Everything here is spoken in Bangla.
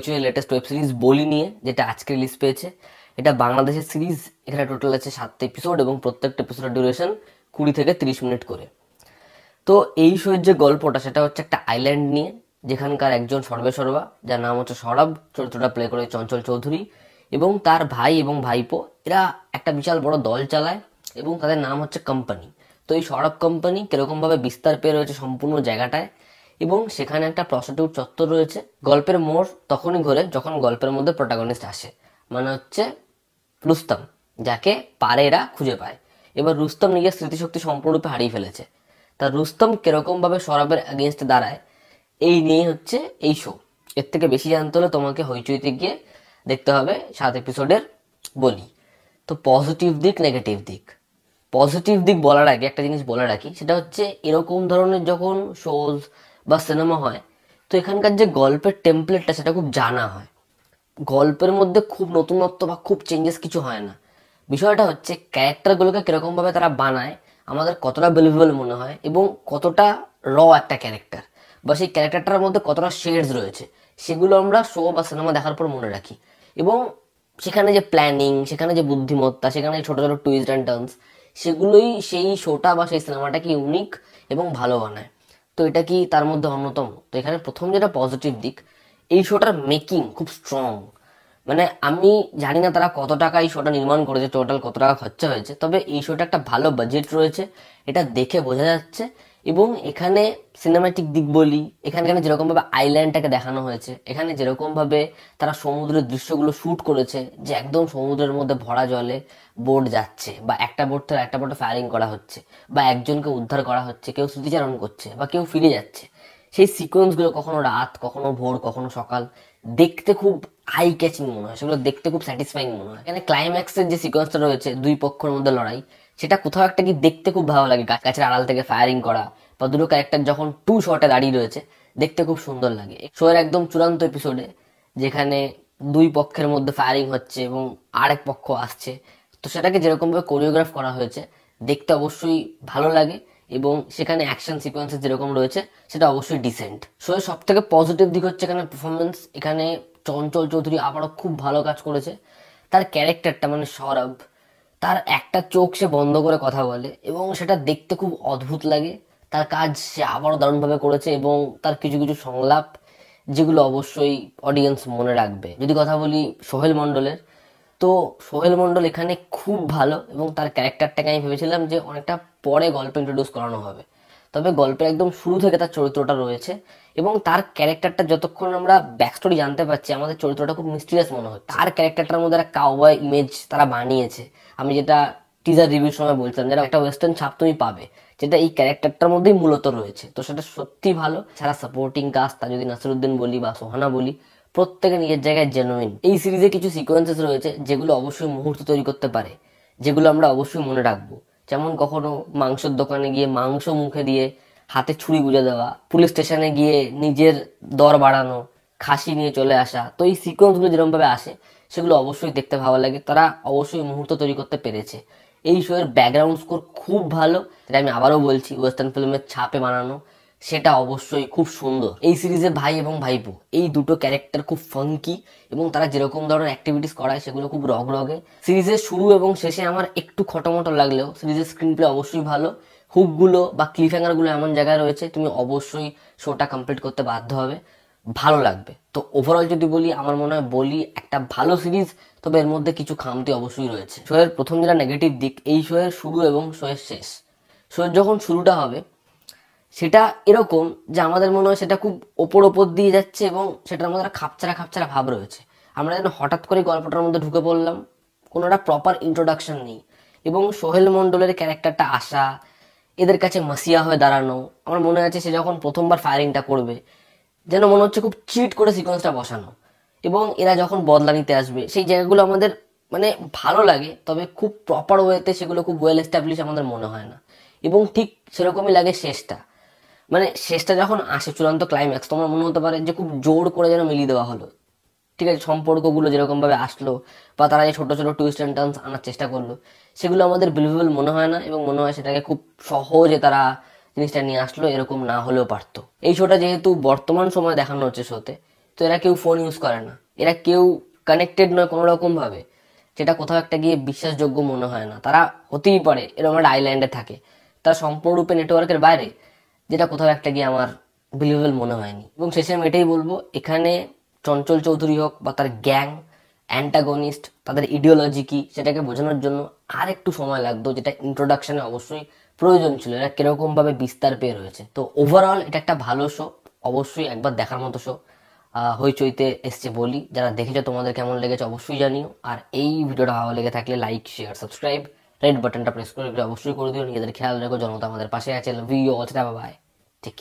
কিছু লেটেস্ট ওয়েব সিরিজ বলি নিয়ে যেটা আজকে রিলিজ পেয়েছে এটা বাংলাদেশের সিরিজ এখানে টোটাল আছে সাতটা এপিসোড এবং প্রত্যেকটা এপিসোডের ডিউরেশন কুড়ি থেকে তিরিশ মিনিট করে তো এই শোয়ের যে গল্পটা সেটা হচ্ছে একটা আইল্যান্ড নিয়ে যেখানকার একজন সর্বেসর্বা যার নাম হচ্ছে সরব চরিত্রটা প্লে করে চঞ্চল চৌধুরী এবং তার ভাই এবং ভাইপো এরা একটা বিশাল বড় দল চালায় এবং তাদের নাম হচ্ছে কোম্পানি তো এই সরব কোম্পানি কীরকমভাবে বিস্তার পেয়ে রয়েছে সম্পূর্ণ জায়গাটায় এবং সেখানে একটা প্রসিটিউট চত্বর রয়েছে গল্পের মোড় তখনই ঘোরে যখন গল্পের মধ্যে প্রোটাগনিস্ট আসে মানে হচ্ছে রুস্তম যাকে পারেরা খুঁজে পায় এবার রুস্তম নিজের স্মৃতিশক্তি সম্পূর্ণরূপে হারিয়ে ফেলেছে তা রুস্তম কিরকমভাবে সরবের অ্যাগেনস্টে দাঁড়ায় এই নিয়ে হচ্ছে এই শো এর থেকে বেশি জানতে হলে তোমাকে হইচইতে গিয়ে দেখতে হবে সাত এপিসোডের বলি তো পজিটিভ দিক নেগেটিভ দিক পজিটিভ দিক বলার আগে একটা জিনিস বলে রাখি সেটা হচ্ছে এরকম ধরনের যখন শোজ বা সিনেমা হয় তো এখানকার যে গল্পের টেমপ্লেটটা সেটা খুব জানা হয় গল্পের মধ্যে খুব নতুনত্ব বা খুব চেঞ্জেস কিছু হয় না বিষয়টা হচ্ছে ক্যারেক্টারগুলোকে কীরকমভাবে তারা বানায় আমাদের কতটা বিলিভেবল মনে হয় এবং কতটা র একটা ক্যারেক্টার বা সেই ক্যারেক্টারটার মধ্যে কতটা শেডস রয়েছে সেগুলো আমরা শো বা সিনেমা দেখার পর মনে রাখি এবং সেখানে যে প্ল্যানিং সেখানে যে বুদ্ধিমত্তা সেখানে যে ছোটো ছোটো টুইস্ট অ্যান্ড টার্নস সেগুলোই সেই শোটা বা সেই সিনেমাটাকে ইউনিক এবং ভালো বানায় তো এটা কি তার মধ্যে অন্যতম তো এখানে প্রথম যেটা পজিটিভ দিক এই শোটার মেকিং খুব স্ট্রং মানে আমি জানি না তারা কত টাকা এই শোটা নির্মাণ করেছে টোটাল কত টাকা খরচা হয়েছে তবে এই শোটা একটা ভালো বাজেট রয়েছে এটা দেখে বোঝা যাচ্ছে এবং এখানে সিনেমাটিক দিক বলি এখানে এখানে যেরকমভাবে আইল্যান্ডটাকে দেখানো হয়েছে এখানে যেরকমভাবে তারা সমুদ্রের দৃশ্যগুলো শ্যুট করেছে যে একদম সমুদ্রের মধ্যে ভরা জলে বোট যাচ্ছে বা একটা বোট থেকে একটা বোটে ফায়ারিং করা হচ্ছে বা একজনকে উদ্ধার করা হচ্ছে কেউ স্মৃতিচারণ করছে বা কেউ ফিরে যাচ্ছে সেই সিকোয়েন্সগুলো কখনো রাত কখনো ভোর কখনো সকাল দেখতে খুব হাই ক্যাচিং মনে হয় সেগুলো দেখতে খুব স্যাটিসফাইং মনে হয় এখানে ক্লাইম্যাক্সের যে সিকোয়েন্সটা রয়েছে দুই পক্ষের মধ্যে লড়াই সেটা কোথাও একটা কি দেখতে খুব ভালো লাগে গাছের আড়াল থেকে ফায়ারিং করা বা দুটো ক্যারেক্টার যখন টু শটে দাঁড়িয়ে রয়েছে দেখতে খুব সুন্দর লাগে শোয়ের একদম চূড়ান্ত এপিসোডে যেখানে দুই পক্ষের মধ্যে ফায়ারিং হচ্ছে এবং আরেক পক্ষ আসছে তো সেটাকে যেরকমভাবে কোরিওগ্রাফ করা হয়েছে দেখতে অবশ্যই ভালো লাগে এবং সেখানে অ্যাকশন সিকোয়েন্সে যেরকম রয়েছে সেটা অবশ্যই ডিসেন্ট শোয়ের সব থেকে পজিটিভ দিক হচ্ছে এখানে পারফরমেন্স এখানে চঞ্চল চৌধুরী আবারও খুব ভালো কাজ করেছে তার ক্যারেক্টারটা মানে সৌরভ তার একটা চোখ সে বন্ধ করে কথা বলে এবং সেটা দেখতে খুব অদ্ভুত লাগে তার কাজ সে আবারও দারুণভাবে করেছে এবং তার কিছু কিছু সংলাপ যেগুলো অবশ্যই অডিয়েন্স মনে রাখবে যদি কথা বলি সোহেল মণ্ডলের তো সোহেল মণ্ডল এখানে খুব ভালো এবং তার ক্যারেক্টারটাকে আমি ভেবেছিলাম যে অনেকটা পরে গল্প ইন্ট্রোডিউস করানো হবে তবে গল্পের একদম শুরু থেকে তার চরিত্রটা রয়েছে এবং তার ক্যারেক্টারটা যতক্ষণ আমরা ব্যাক স্টোরি জানতে পারছি আমাদের চরিত্রটা খুব মিস্টিরিয়াস মনে হয় তার ক্যারেক্টারটার মধ্যে একটা কাউবয় ইমেজ তারা বানিয়েছে আমি যেটা টিজার রিভিউর সময় বলছিলাম যারা একটা ওয়েস্টার্ন ছাপ তুমি পাবে যেটা এই ক্যারেক্টারটার মধ্যেই মূলত রয়েছে তো সেটা সত্যি ভালো সারা সাপোর্টিং কাজ তা যদি নাসিরুদ্দিন বলি বা সোহানা বলি প্রত্যেকে নিজের জায়গায় জেনুইন এই সিরিজে কিছু সিকোয়েন্সেস রয়েছে যেগুলো অবশ্যই মুহূর্ত তৈরি করতে পারে যেগুলো আমরা অবশ্যই মনে রাখবো যেমন কখনো মাংসের দোকানে গিয়ে মাংস মুখে দিয়ে হাতে ছুরি গুজে দেওয়া পুলিশ স্টেশনে গিয়ে নিজের দর বাড়ানো খাসি নিয়ে চলে আসা তো এই সিকোয়েন্সগুলো যেরকমভাবে আসে সেগুলো অবশ্যই দেখতে ভালো লাগে তারা অবশ্যই মুহূর্ত তৈরি করতে পেরেছে এই শোয়ের ব্যাকগ্রাউন্ড স্কোর খুব ভালো এটা আমি আবারও বলছি ওয়েস্টার্ন ফিল্মের ছাপে বানানো সেটা অবশ্যই খুব সুন্দর এই সিরিজে ভাই এবং ভাইপো এই দুটো ক্যারেক্টার খুব ফাঙ্কি এবং তারা যেরকম ধরনের অ্যাক্টিভিটিস করায় সেগুলো খুব রগ রগে সিরিজের শুরু এবং শেষে আমার একটু খটোমটো লাগলেও সিরিজের স্ক্রিন প্লে অবশ্যই ভালো হুকগুলো বা ক্লিফ হ্যাঙ্গারগুলো এমন জায়গায় রয়েছে তুমি অবশ্যই শোটা কমপ্লিট করতে বাধ্য হবে ভালো লাগবে তো ওভারঅল যদি বলি আমার মনে হয় বলি একটা ভালো সিরিজ তবে এর মধ্যে কিছু খামতি অবশ্যই রয়েছে শোয়ের প্রথম যেটা নেগেটিভ দিক এই শোয়ের শুরু এবং শোয়ের শেষ শোয়ের যখন শুরুটা হবে সেটা এরকম যে আমাদের মনে হয় সেটা খুব ওপর ওপর দিয়ে যাচ্ছে এবং সেটার মধ্যে একটা খাপছাড়া খাপছাড়া ভাব রয়েছে আমরা যেন হঠাৎ করে গল্পটার মধ্যে ঢুকে পড়লাম কোনো একটা প্রপার ইন্ট্রোডাকশন নেই এবং সোহেল মণ্ডলের ক্যারেক্টারটা আসা এদের কাছে মাসিয়া হয়ে দাঁড়ানো আমার মনে আছে সে যখন প্রথমবার ফায়ারিংটা করবে যেন মনে হচ্ছে খুব চিট করে সিকোয়েন্সটা বসানো এবং এরা যখন বদলা নিতে আসবে সেই জায়গাগুলো আমাদের মানে ভালো লাগে তবে খুব প্রপার ওয়েতে সেগুলো খুব ওয়েল এস্টাবলিশ আমাদের মনে হয় না এবং ঠিক সেরকমই লাগে শেষটা মানে শেষটা যখন আসে চূড়ান্ত ক্লাইম্যাক্স তোমার মনে হতে পারে যে খুব জোর করে যেন মিলিয়ে দেওয়া হলো ঠিক আছে সম্পর্কগুলো যেরকমভাবে আসলো বা তারা যে ছোটো ছোটো টুইস্ট অ্যান্ড টার্নস আনার চেষ্টা করলো সেগুলো আমাদের বিলিভেবল মনে হয় না এবং মনে হয় সেটাকে খুব সহজে তারা জিনিসটা নিয়ে আসলো এরকম না হলেও পারত এই শোটা যেহেতু বর্তমান সময় দেখানো হচ্ছে শোতে তো এরা কেউ ফোন ইউজ করে না এরা কেউ কানেক্টেড নয় কোনো রকমভাবে সেটা কোথাও একটা গিয়ে বিশ্বাসযোগ্য মনে হয় না তারা হতেই পারে এরকম একটা আইল্যান্ডে থাকে তার সম্পূর্ণরূপে নেটওয়ার্কের বাইরে যেটা কোথাও একটা গিয়ে আমার বিলিভেবল মনে হয়নি এবং শেষে আমি এটাই বলবো এখানে চঞ্চল চৌধুরী হোক বা তার গ্যাং অ্যান্টাগনিস্ট তাদের ইডিওলজি কি সেটাকে বোঝানোর জন্য আর একটু সময় লাগতো যেটা ইন্ট্রোডাকশানে অবশ্যই প্রয়োজন ছিল এরা কীরকমভাবে বিস্তার পেয়ে রয়েছে তো ওভারঅল এটা একটা ভালো শো অবশ্যই একবার দেখার মতো শো হইচইতে এসছে বলি যারা দেখেছো তোমাদের কেমন লেগেছে অবশ্যই জানিও আর এই ভিডিওটা ভালো লেগে থাকলে লাইক শেয়ার সাবস্ক্রাইব রেড বাটনটা প্রেস করে অবশ্যই করে দিও নিজেদের খেয়াল রেখো জনতা আমাদের পাশে আছে লাভ ইউ অল বাই ঠিক